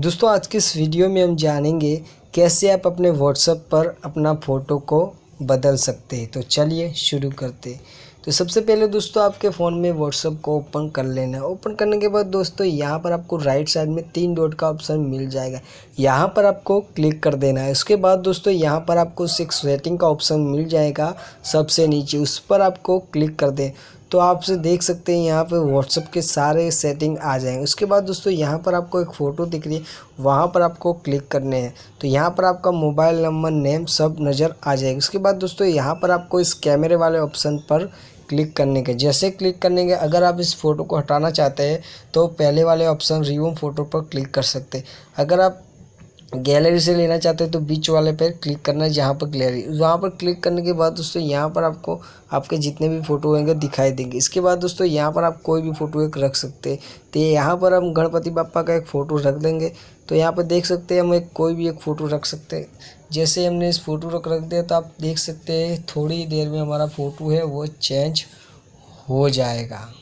दोस्तों आज के इस वीडियो में हम जानेंगे कैसे आप अपने व्हाट्सएप पर अपना फ़ोटो को बदल सकते हैं तो चलिए शुरू करते तो सबसे पहले दोस्तों आपके फ़ोन में व्हाट्सएप को ओपन कर लेना है ओपन करने के बाद दोस्तों यहाँ पर आपको राइट साइड में तीन डॉट का ऑप्शन मिल जाएगा यहाँ पर आपको क्लिक कर देना है उसके बाद दोस्तों यहाँ पर आपको सिक्स सेटिंग का ऑप्शन मिल जाएगा सबसे नीचे उस पर आपको क्लिक कर दें तो आप से देख सकते हैं यहाँ पे व्हाट्सअप के सारे सेटिंग आ जाएंगे उसके बाद दोस्तों यहाँ पर आपको एक फ़ोटो दिख रही है वहाँ पर आपको क्लिक करने हैं तो यहाँ पर आपका मोबाइल नंबर नेम सब नज़र आ जाएगा उसके बाद दोस्तों यहाँ पर आपको इस कैमरे वाले ऑप्शन पर क्लिक करने के जैसे क्लिक करने के अगर आप इस फ़ोटो को हटाना चाहते हैं तो पहले वाले ऑप्शन रिमूव फ़ोटो पर क्लिक कर सकते हैं अगर आप गैलरी से लेना चाहते हैं तो बीच वाले पर क्लिक करना है जहाँ पर गैलरी वहाँ पर क्लिक करने के बाद दोस्तों यहाँ पर आपको आपके जितने भी फ़ोटो होंगे दिखाई देंगे इसके बाद दोस्तों यहाँ पर आप कोई भी फ़ोटो एक रख सकते हैं तो यहाँ पर हम गणपति बापा का एक फ़ोटो रख देंगे तो यहाँ पर देख सकते हैं हम एक कोई भी एक फ़ोटो रख सकते हैं जैसे हमने इस फ़ोटो रख रख दिया तो आप देख सकते हैं थोड़ी देर में हमारा फ़ोटो है वो चेंज हो जाएगा